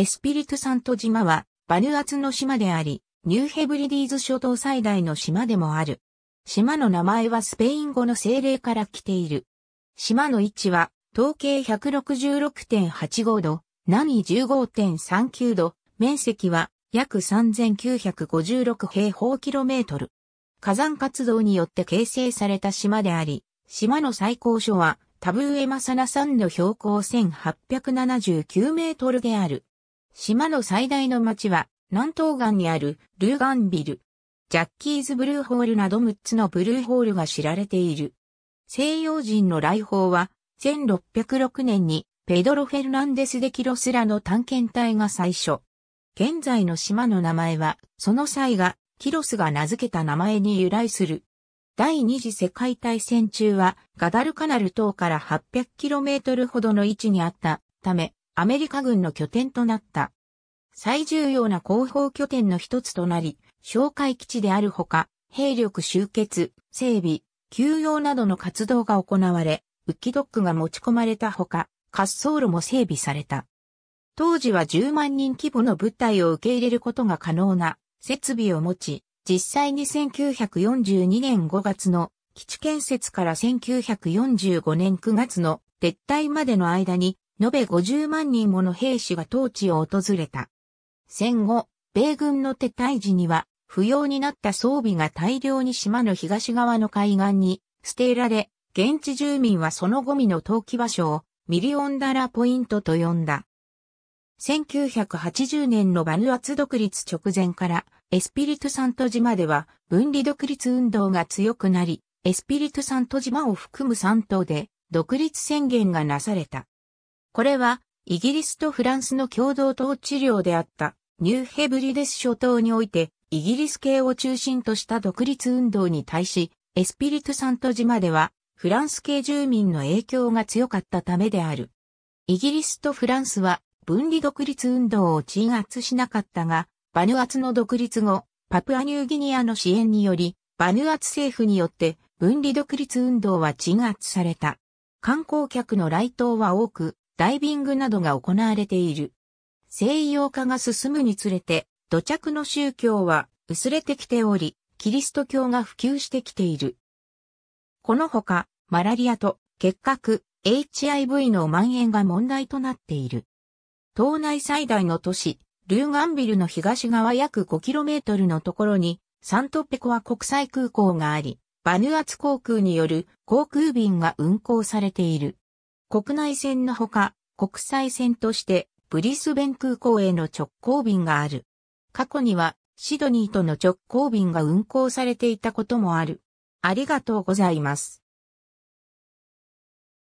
エスピリトサント島は、バヌアツの島であり、ニューヘブリディーズ諸島最大の島でもある。島の名前はスペイン語の精霊から来ている。島の位置は、統計166.85度、南15.39度、面積は約3956平方キロメートル。火山活動によって形成された島であり、島の最高所はタブーエマサナ山の標高1879メートルである。島の最大の町は、南東岸にあるルーガンビル。ジャッキーズブルーホールなど6つのブルーホールが知られている。西洋人の来訪は、1606年にペドロ・フェルナンデス・デ・キロスらの探検隊が最初。現在の島の名前は、その際が、キロスが名付けた名前に由来する。第二次世界大戦中は、ガダルカナル島から 800km ほどの位置にあったため、アメリカ軍の拠点となった。最重要な後方拠点の一つとなり、哨戒基地であるほか、兵力集結、整備、休養などの活動が行われ、ウッキドックが持ち込まれたほか、滑走路も整備された。当時は10万人規模の部隊を受け入れることが可能な設備を持ち、実際に1942年5月の基地建設から1945年9月の撤退までの間に延べ50万人もの兵士が当地を訪れた。戦後、米軍の撤退時には、不要になった装備が大量に島の東側の海岸に捨てられ、現地住民はそのゴミの投棄場所をミリオンダラポイントと呼んだ。1980年のバヌアツ独立直前からエスピリトサント島では分離独立運動が強くなり、エスピリトサント島を含む3島で独立宣言がなされた。これは、イギリスとフランスの共同統治領であったニューヘブリデス諸島においてイギリス系を中心とした独立運動に対しエスピリトサント島ではフランス系住民の影響が強かったためである。イギリスとフランスは分離独立運動を鎮圧しなかったが、バヌアツの独立後、パプアニューギニアの支援により、バヌアツ政府によって分離独立運動は鎮圧された。観光客の来島は多く、ダイビングなどが行われている。西洋化が進むにつれて、土着の宗教は薄れてきており、キリスト教が普及してきている。このほか、マラリアと結核、HIV の蔓延が問題となっている。島内最大の都市、ルーガンビルの東側約 5km のところに、サントペコア国際空港があり、バヌアツ航空による航空便が運航されている。国内線のほか、国際線としてブリスベン空港への直行便がある。過去にはシドニーとの直行便が運航されていたこともある。ありがとうございます。